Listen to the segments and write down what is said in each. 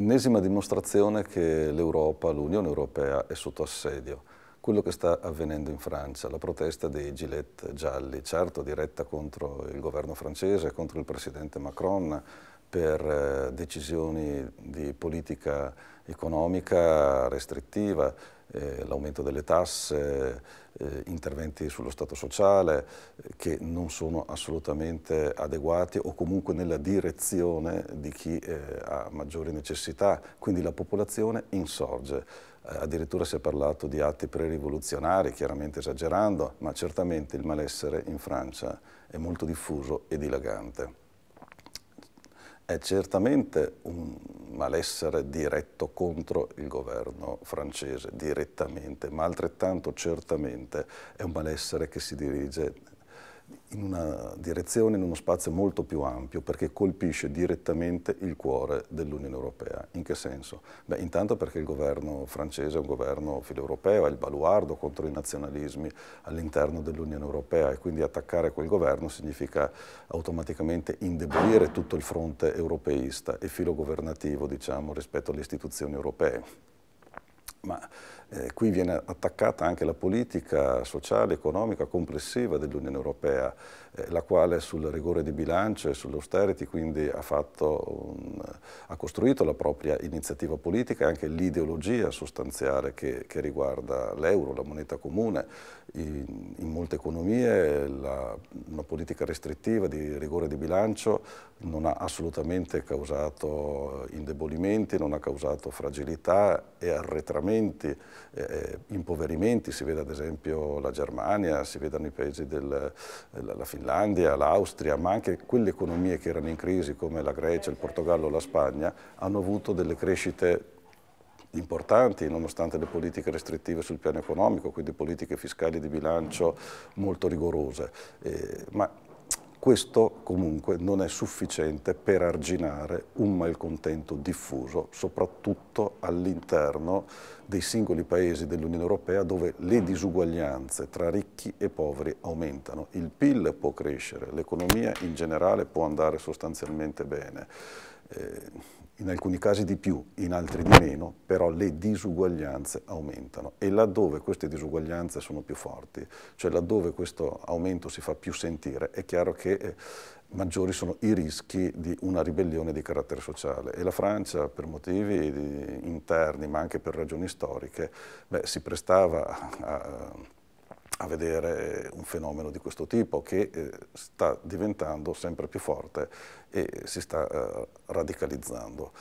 ennesima dimostrazione che l'Europa, l'Unione Europea è sotto assedio. Quello che sta avvenendo in Francia, la protesta dei gilet gialli, certo diretta contro il governo francese, contro il presidente Macron, per eh, decisioni di politica economica restrittiva, eh, l'aumento delle tasse, eh, interventi sullo Stato sociale eh, che non sono assolutamente adeguati o comunque nella direzione di chi eh, ha maggiori necessità, quindi la popolazione insorge eh, addirittura si è parlato di atti pre-rivoluzionari, chiaramente esagerando, ma certamente il malessere in Francia è molto diffuso e dilagante è certamente un malessere diretto contro il governo francese, direttamente, ma altrettanto certamente è un malessere che si dirige in una direzione, in uno spazio molto più ampio, perché colpisce direttamente il cuore dell'Unione Europea. In che senso? Beh, intanto perché il governo francese è un governo filoeuropeo, è il baluardo contro i nazionalismi all'interno dell'Unione Europea e quindi attaccare quel governo significa automaticamente indebolire tutto il fronte europeista e filogovernativo, diciamo, rispetto alle istituzioni europee ma eh, qui viene attaccata anche la politica sociale, economica, complessiva dell'Unione Europea, eh, la quale sul rigore di bilancio e sull'austerity quindi ha, un, ha, costruito la propria iniziativa politica e anche l'ideologia sostanziale che, che riguarda l'euro, la moneta comune. In, in molte economie la, una politica restrittiva di rigore di bilancio non ha assolutamente causato eh, indebolimenti, non ha causato fragilità e arretramento spostamenti, eh, impoverimenti, si vede ad esempio la Germania, si vedono i paesi della eh, Finlandia, l'Austria, ma anche quelle economie che erano in crisi come la Grecia, il Portogallo, la Spagna, hanno avuto delle crescite importanti nonostante le politiche restrittive sul piano economico, quindi politiche fiscali di bilancio molto rigorose. Eh, ma questo comunque non è sufficiente per arginare un malcontento diffuso, soprattutto all'interno dei singoli paesi dell'Unione Europea dove le disuguaglianze tra ricchi e poveri aumentano. Il PIL può crescere, l'economia in generale può andare sostanzialmente bene. Eh, in alcuni casi di più, in altri di meno, però le disuguaglianze aumentano e laddove queste disuguaglianze sono più forti, cioè laddove questo aumento si fa più sentire, è chiaro che eh, maggiori sono i rischi di una ribellione di carattere sociale e la Francia per motivi interni ma anche per ragioni storiche beh, si prestava a, a a vedere eh, un fenomeno di questo tipo che eh, sta diventando sempre più forte e si sta eh, radicalizzando.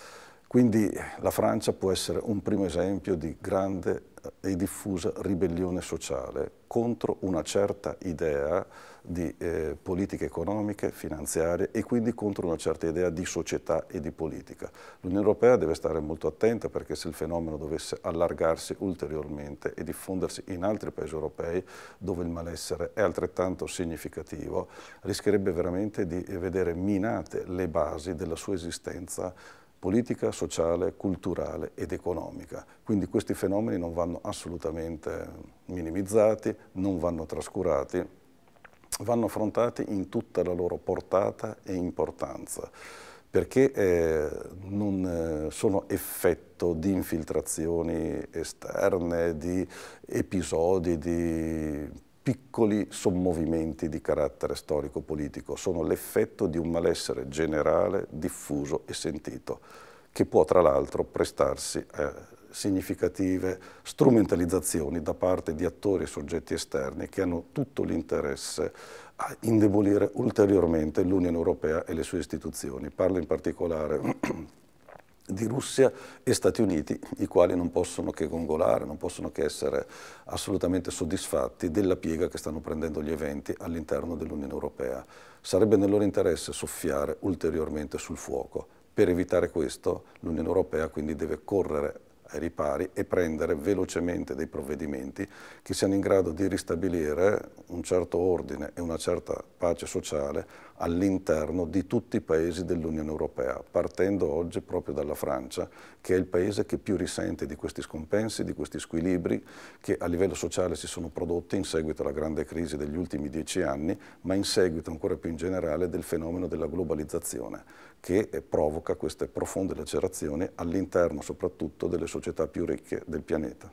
Quindi la Francia può essere un primo esempio di grande e diffusa ribellione sociale contro una certa idea di eh, politiche economiche, finanziarie e quindi contro una certa idea di società e di politica. L'Unione Europea deve stare molto attenta perché se il fenomeno dovesse allargarsi ulteriormente e diffondersi in altri paesi europei dove il malessere è altrettanto significativo, rischierebbe veramente di vedere minate le basi della sua esistenza politica, sociale, culturale ed economica. Quindi questi fenomeni non vanno assolutamente minimizzati, non vanno trascurati, vanno affrontati in tutta la loro portata e importanza perché eh, non eh, sono effetto di infiltrazioni esterne, di episodi, di piccoli sommovimenti di carattere storico-politico, sono l'effetto di un malessere generale, diffuso e sentito, che può tra l'altro prestarsi a significative strumentalizzazioni da parte di attori e soggetti esterni che hanno tutto l'interesse a indebolire ulteriormente l'Unione Europea e le sue istituzioni. Parlo in particolare di Russia e Stati Uniti, i quali non possono che gongolare, non possono che essere assolutamente soddisfatti della piega che stanno prendendo gli eventi all'interno dell'Unione Europea. Sarebbe nel loro interesse soffiare ulteriormente sul fuoco. Per evitare questo l'Unione Europea quindi deve correre ai ripari e prendere velocemente dei provvedimenti che siano in grado di ristabilire un certo ordine e una certa pace sociale all'interno di tutti i paesi dell'Unione Europea, partendo oggi proprio dalla Francia, che è il paese che più risente di questi scompensi, di questi squilibri che a livello sociale si sono prodotti in seguito alla grande crisi degli ultimi dieci anni, ma in seguito ancora più in generale del fenomeno della globalizzazione che provoca queste profonde lacerazioni all'interno soprattutto delle società società più ricche del pianeta.